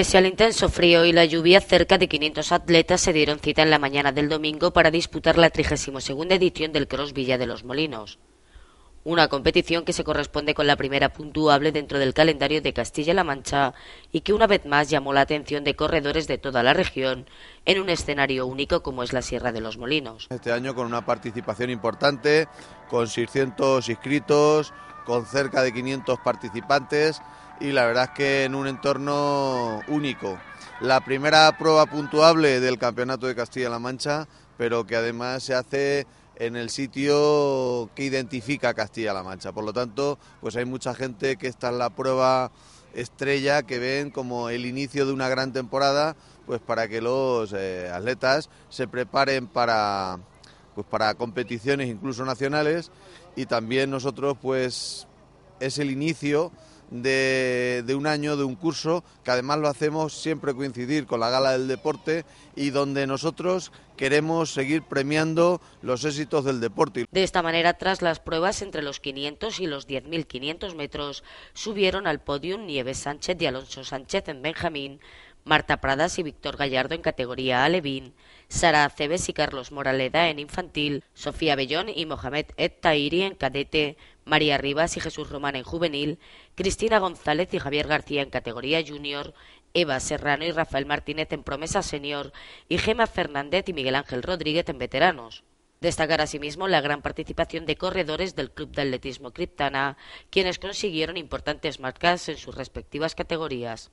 Pese al intenso frío y la lluvia, cerca de 500 atletas se dieron cita en la mañana del domingo para disputar la 32 edición del Cross Villa de los Molinos, una competición que se corresponde con la primera puntuable dentro del calendario de Castilla-La Mancha y que una vez más llamó la atención de corredores de toda la región en un escenario único como es la Sierra de los Molinos. Este año con una participación importante, con 600 inscritos, con cerca de 500 participantes y la verdad es que en un entorno único. La primera prueba puntuable del Campeonato de Castilla-La Mancha, pero que además se hace en el sitio que identifica Castilla-La Mancha. Por lo tanto, pues hay mucha gente que está en la prueba estrella que ven como el inicio de una gran temporada, pues para que los eh, atletas se preparen para pues para competiciones incluso nacionales y también nosotros pues es el inicio de, de, un año, de un curso, que además lo hacemos siempre coincidir con la Gala del Deporte y donde nosotros queremos seguir premiando los éxitos del deporte. De esta manera, tras las pruebas entre los 500 y los 10.500 metros, subieron al podio Nieves Sánchez y Alonso Sánchez en Benjamín, Marta Pradas y Víctor Gallardo en categoría Alevín, Sara Aceves y Carlos Moraleda en infantil, Sofía Bellón y Mohamed Ed en cadete, María Rivas y Jesús Román en juvenil, Cristina González y Javier García en categoría junior, Eva Serrano y Rafael Martínez en promesa senior y Gema Fernández y Miguel Ángel Rodríguez en veteranos. Destacar asimismo la gran participación de corredores del Club de Atletismo Criptana, quienes consiguieron importantes marcas en sus respectivas categorías.